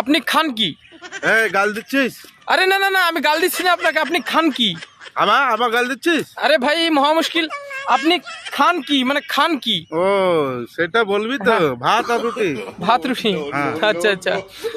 আপনি খান কি গাল দিচ্ছিস আরে না না না আমি গাল দিচ্ছি না আপনাকে আপনি খান কি আমা আমার গাল দিচ্ছিস আরে ভাই মহা মুশকিল আপনি খান কি মানে খান কি ও সেটা বলবি তো ভাত আর রুটি ভাত রুটি হ্যাঁ। আচ্ছা আচ্ছা